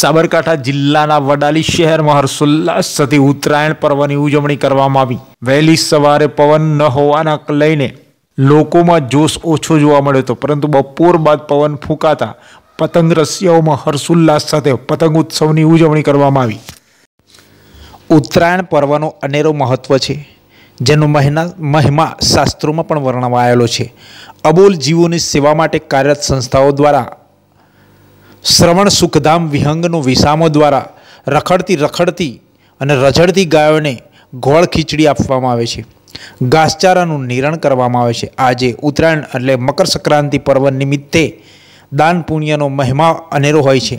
સાબરકાંઠા જિલ્લાના વડાલી શહેરમાં હર્ષોલ્લાસ સાથે ઉત્તરાયણ પર્વની ઉજવણી કરવામાં આવી વહેલી સવારે પવન ન હોવાના લઈને લોકોમાં જોશ ઓછો જોવા મળ્યો હતો પરંતુ બપોર બાદ પવન ફૂંકાતા પતંગ રસિયાઓમાં હર્ષોલ્લાસ સાથે પતંગ ઉત્સવની ઉજવણી કરવામાં આવી ઉત્તરાયણ પર્વનો અનેરો મહત્વ છે જેનો મહિના મહિમા શાસ્ત્રોમાં પણ વર્ણવાયેલો છે અબોલ જીવોની સેવા માટે કાર્યરત સંસ્થાઓ દ્વારા શ્રવણ સુખધામ વિહંગનો વિસામો દ્વારા રખડતી રખડતી અને રઝડતી ગાયોને ગોળ ખીચડી આપવામાં આવે છે ઘાસચારાનું નિરણ કરવામાં આવે છે આજે ઉત્તરાયણ એટલે મકર સંક્રાંતિ પર્વ નિમિત્તે દાન પુણ્યનો મહિમા અનેરો હોય છે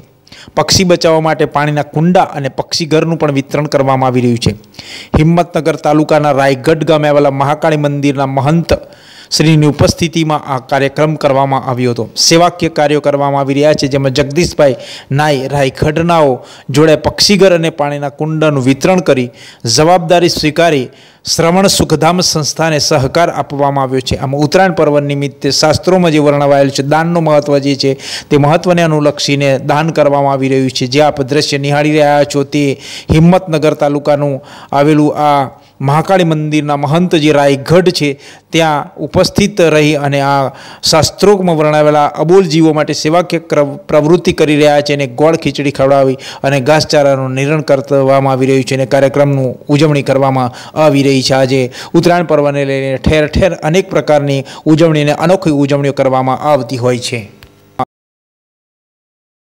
પક્ષી બચાવવા માટે પાણીના કુંડા અને પક્ષીઘરનું પણ વિતરણ કરવામાં આવી રહ્યું છે હિંમતનગર તાલુકાના રાયગઢ ગામે આવેલા મહાકાળી મંદિરના મહંત શ્રીની ઉપસ્થિતિમાં આ કાર્યક્રમ કરવામાં આવ્યો હતો સેવાકીય કાર્યો કરવામાં આવી રહ્યા છે જેમાં જગદીશભાઈ નાઈ રાયખડનાઓ જોડે પક્ષીઘર અને પાણીના કુંડનું વિતરણ કરી જવાબદારી સ્વીકારી શ્રવણ સુખધામ સંસ્થાને સહકાર આપવામાં આવ્યો છે આમ ઉત્તરાયણ પર્વ નિમિત્તે શાસ્ત્રોમાં જે વર્ણવાયેલ છે દાનનું મહત્ત્વ જે છે તે મહત્ત્વને અનુલક્ષીને દાન કરવામાં આવી રહ્યું છે જે આપ દ્રશ્ય નિહાળી રહ્યા છો તે હિંમતનગર તાલુકાનું આવેલું આ મહાકાળી મંદિરના મહંત જે રાયગઢ છે ત્યાં ઉપસ્થિત રહી અને આ શાસ્ત્રોકમાં વર્ણવેલા અબોલ જીવો માટે સેવાકીય પ્રવૃત્તિ કરી રહ્યા છે અને ગોળ ખીચડી ખવડાવી અને ઘાસચારાનું નિરણ કરવામાં આવી રહ્યું છે અને કાર્યક્રમનું ઉજવણી કરવામાં આવી રહી છે આજે ઉત્તરાયણ પર્વને લઈને ઠેર ઠેર અનેક પ્રકારની ઉજવણી અને અનોખી ઉજવણીઓ કરવામાં આવતી હોય છે